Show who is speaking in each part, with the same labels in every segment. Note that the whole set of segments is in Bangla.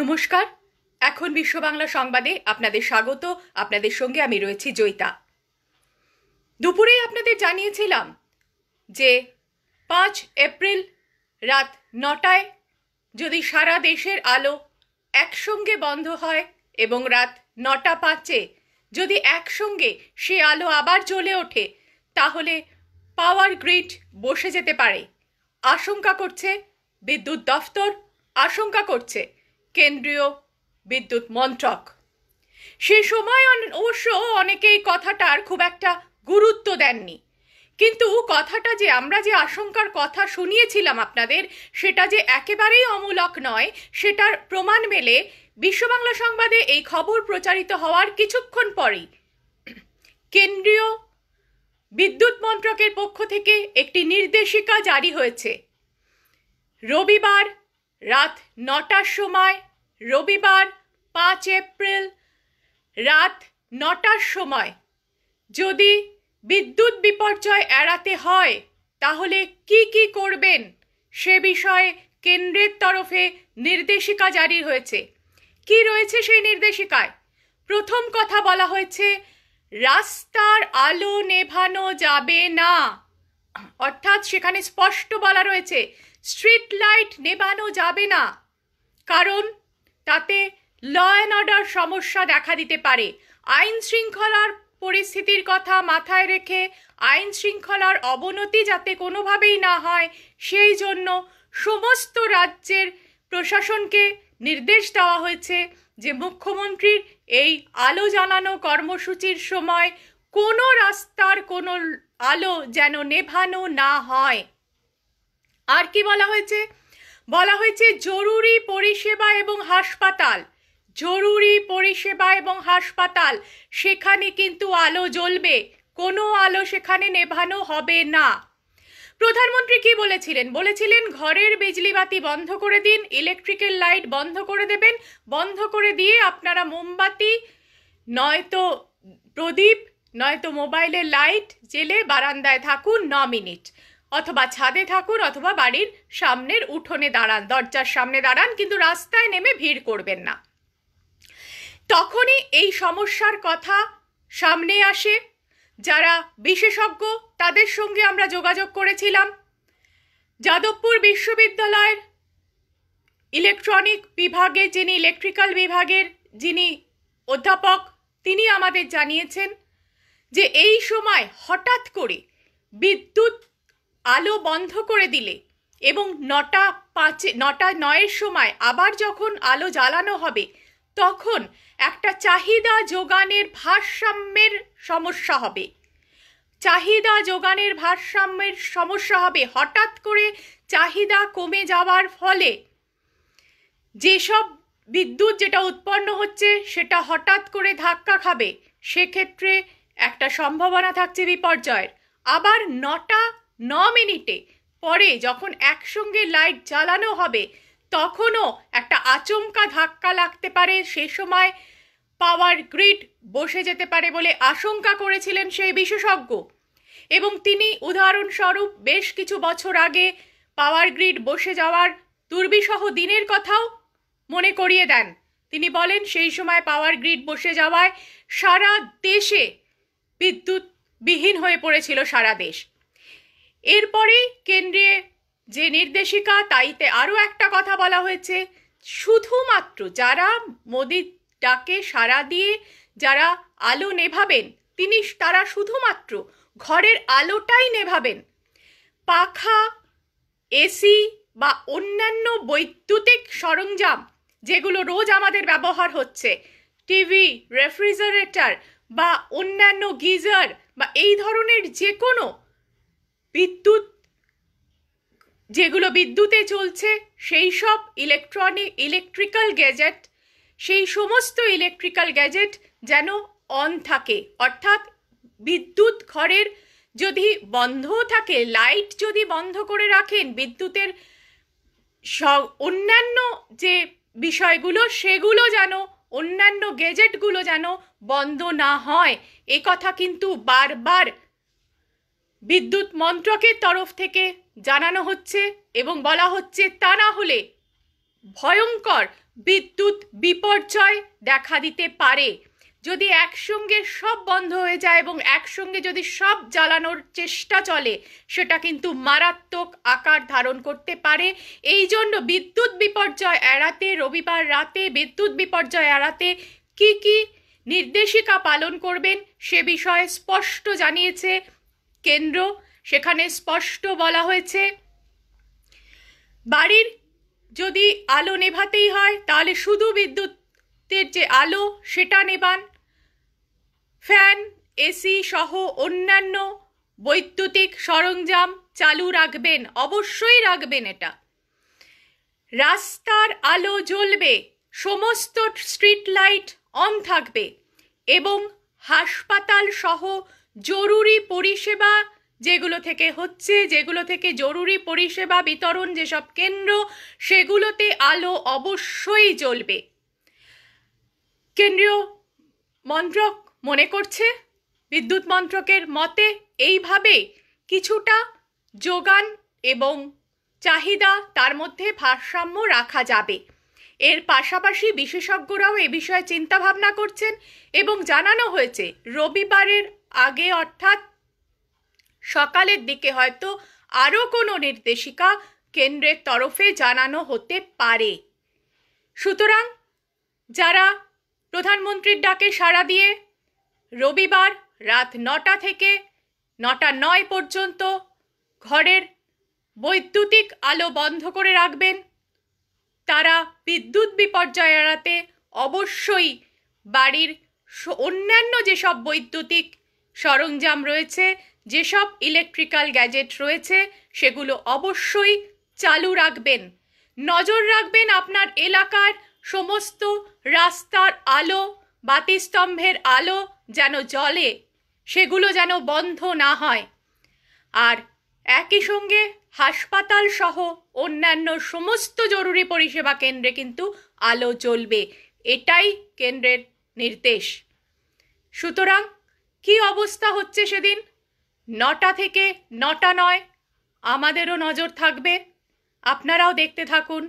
Speaker 1: নমস্কার এখন বিশ্ব বাংলা সংবাদে আপনাদের স্বাগত আপনাদের সঙ্গে আমি রয়েছি জয়িতা দুপুরে আপনাদের জানিয়েছিলাম যে পাঁচ এপ্রিল রাত নটায় যদি সারা দেশের আলো একসঙ্গে বন্ধ হয় এবং রাত নটা পাঁচে যদি একসঙ্গে সে আলো আবার জ্বলে ওঠে তাহলে পাওয়ার গ্রিড বসে যেতে পারে আশঙ্কা করছে বিদ্যুৎ দফতর আশঙ্কা করছে কেন্দ্রীয় বিদ্যুৎ মন্ত্রক সে সময় অবশ্য অনেকেই কথাটার খুব একটা গুরুত্ব দেননি কিন্তু কথাটা যে আমরা যে আশঙ্কার কথা শুনিয়েছিলাম আপনাদের সেটা যে একেবারেই অমূলক নয় সেটার প্রমাণ মেলে বিশ্ববাংলা সংবাদে এই খবর প্রচারিত হওয়ার কিছুক্ষণ পরেই কেন্দ্রীয় বিদ্যুৎ মন্ত্রকের পক্ষ থেকে একটি নির্দেশিকা জারি হয়েছে রবিবার রাত নটার সময় রবিবার পাঁচ এপ্রিল রাত নটার সময় যদি বিদ্যুৎ বিপর্যয় এড়াতে হয় তাহলে কি কি করবেন সে বিষয়ে কেন্দ্রের তরফে নির্দেশিকা জারি হয়েছে কি রয়েছে সেই নির্দেশিকায় প্রথম কথা বলা হয়েছে রাস্তার আলো নেভানো যাবে না অর্থাৎ সেখানে স্পষ্ট বলা রয়েছে স্ট্রিট লাইট নেভানো যাবে না কারণ তাতে ল অ্যান্ড অর্ডার সমস্যা দেখা দিতে পারে আইন শৃঙ্খলার পরিস্থিতির কথা মাথায় রেখে আইন শৃঙ্খলার অবনতি যাতে কোনোভাবেই না হয় সেই জন্য সমস্ত রাজ্যের প্রশাসনকে নির্দেশ দেওয়া হয়েছে যে মুখ্যমন্ত্রীর এই আলো জ্বালানো কর্মসূচির সময় কোনো রাস্তার কোনো আলো যেন নেভানো না হয় আর কি বলা হয়েছে বলা হয়েছে জরুরি পরিষেবা এবং হাসপাতাল জরুরি পরিষেবা এবং হাসপাতাল সেখানে কিন্তু আলো জ্বলবে কোনো আলো সেখানে নেভানো হবে না প্রধানমন্ত্রী কি বলেছিলেন বলেছিলেন ঘরের বিজলি বাতি বন্ধ করে দিন ইলেকট্রিক্যাল লাইট বন্ধ করে দেবেন বন্ধ করে দিয়ে আপনারা মোমবাতি নয়তো প্রদীপ নয়তো মোবাইলের লাইট জেলে বারান্দায় থাকুন ন মিনিট অথবা ছাদে থাকুন অথবা বাড়ির সামনের উঠোনে দাঁড়ান দরজার সামনে দাঁড়ান কিন্তু রাস্তায় নেমে ভিড় করবেন না তখনই এই সমস্যার কথা সামনে আসে যারা বিশেষজ্ঞ তাদের সঙ্গে আমরা যোগাযোগ করেছিলাম যাদবপুর বিশ্ববিদ্যালয়ের ইলেকট্রনিক বিভাগে যিনি ইলেকট্রিক্যাল বিভাগের যিনি অধ্যাপক তিনি আমাদের জানিয়েছেন যে এই সময় হঠাৎ করে বিদ্যুৎ আলো বন্ধ করে দিলে এবং নটা পাঁচে নটা নয়ের সময় আবার যখন আলো জ্বালানো হবে তখন একটা চাহিদা যোগানের ভারসাম্যের সমস্যা হবে চাহিদা যোগানের ভারসাম্যের সমস্যা হবে হঠাৎ করে চাহিদা কমে যাওয়ার ফলে যেসব বিদ্যুৎ যেটা উৎপন্ন হচ্ছে সেটা হঠাৎ করে ধাক্কা খাবে সেক্ষেত্রে একটা সম্ভাবনা থাকছে বিপর্যয়ের আবার নটা ন মিনিটে পরে যখন একসঙ্গে লাইট জ্বালানো হবে তখনও একটা আচমকা ধাক্কা লাগতে পারে সে সময় পাওয়ার গ্রিড বসে যেতে পারে বলে আশঙ্কা করেছিলেন সেই বিশেষজ্ঞ এবং তিনি উদাহরণস্বরূপ বেশ কিছু বছর আগে পাওয়ার গ্রিড বসে যাওয়ার দুর্বিসহ দিনের কথাও মনে করিয়ে দেন তিনি বলেন সেই সময় পাওয়ার গ্রিড বসে যাওয়ায় সারা দেশে বিদ্যুৎ বিহীন হয়ে পড়েছিল সারা দেশ এরপরে কেন্দ্রে যে নির্দেশিকা তাইতে আরও একটা কথা বলা হয়েছে শুধুমাত্র যারা মোদির ডাকে সাড়া দিয়ে যারা আলো নেভাবেন তিনি তারা শুধুমাত্র ঘরের আলোটাই নেভাবেন পাখা এসি বা অন্যান্য বৈদ্যুতিক সরঞ্জাম যেগুলো রোজ আমাদের ব্যবহার হচ্ছে টিভি রেফ্রিজারেটর বা অন্যান্য গিজার বা এই ধরনের যে কোনো বিদ্যুৎ যেগুলো বিদ্যুতে চলছে সেই সব ইলেকট্রনিক ইলেকট্রিক্যাল গ্যাজেট সেই সমস্ত ইলেকট্রিক্যাল গ্যাজেট যেন অন থাকে অর্থাৎ বিদ্যুৎ ঘরের যদি বন্ধ থাকে লাইট যদি বন্ধ করে রাখেন বিদ্যুতের অন্যান্য যে বিষয়গুলো সেগুলো যেন অন্যান্য গ্যাজেটগুলো যেন বন্ধ না হয় এ কথা কিন্তু বারবার বিদ্যুৎ মন্ত্রকের তরফ থেকে জানানো হচ্ছে এবং বলা হচ্ছে তা না হলে ভয়ঙ্কর বিদ্যুৎ বিপর্যয় দেখা দিতে পারে যদি একসঙ্গে সব বন্ধ হয়ে যায় এবং একসঙ্গে যদি সব জ্বালানোর চেষ্টা চলে সেটা কিন্তু মারাত্মক আকার ধারণ করতে পারে এই জন্য বিদ্যুৎ বিপর্যয় এড়াতে রবিবার রাতে বিদ্যুৎ বিপর্যয় এড়াতে কি কি নির্দেশিকা পালন করবেন সে বিষয়ে স্পষ্ট জানিয়েছে কেন্দ্র সেখানে স্পষ্ট বলা হয়েছে বাড়ির যদি আলো নেভাতেই হয় তাহলে শুধু বিদ্যুতের যে আলো সেটা নেবান ফ্যান এসি সহ অন্যান্য বৈদ্যুতিক সরঞ্জাম চালু রাখবেন অবশ্যই রাখবেন এটা রাস্তার আলো জ্বলবে সমস্ত স্ট্রিট লাইট অন থাকবে এবং হাসপাতাল সহ জরুরি পরিষেবা যেগুলো থেকে হচ্ছে যেগুলো থেকে জরুরি পরিষেবা বিতরণ যেসব কেন্দ্র সেগুলোতে আলো অবশ্যই জ্বলবে কেন্দ্রীয় মন্ত্রক মনে করছে বিদ্যুৎ মন্ত্রকের মতে এইভাবে কিছুটা যোগান এবং চাহিদা তার মধ্যে ভারসাম্য রাখা যাবে এর পাশাপাশি বিশেষজ্ঞরাও এ বিষয়ে চিন্তাভাবনা করছেন এবং জানানো হয়েছে রবিবারের আগে অর্থাৎ সকালের দিকে হয়তো আরও কোনো নির্দেশিকা কেন্দ্রের তরফে জানানো হতে পারে সুতরাং যারা প্রধানমন্ত্রীর ডাকে সাড়া দিয়ে রবিবার রাত নটা থেকে নটা নয় পর্যন্ত ঘরের বৈদ্যুতিক আলো বন্ধ করে রাখবেন তারা বিদ্যুৎ বিপর্যয় এড়াতে অবশ্যই বাড়ির অন্যান্য যেসব বৈদ্যুতিক সরঞ্জাম রয়েছে যেসব ইলেকট্রিক্যাল গ্যাজেট রয়েছে সেগুলো অবশ্যই চালু রাখবেন নজর রাখবেন আপনার এলাকার সমস্ত রাস্তার আলো বাতিস্তম্ভের আলো যেন জলে সেগুলো যেন বন্ধ না হয় আর একই সঙ্গে হাসপাতাল সহ অন্যান্য সমস্ত জরুরি পরিষেবা কেন্দ্রে কিন্তু আলো চলবে এটাই কেন্দ্রের নির্দেশ সুতরাং কি অবস্থা হচ্ছে সেদিন নটা থেকে নটা নয় আমাদেরও নজর থাকবে আপনারাও দেখতে থাকুন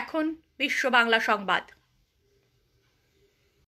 Speaker 1: এখন বিশ্ব বাংলা সংবাদ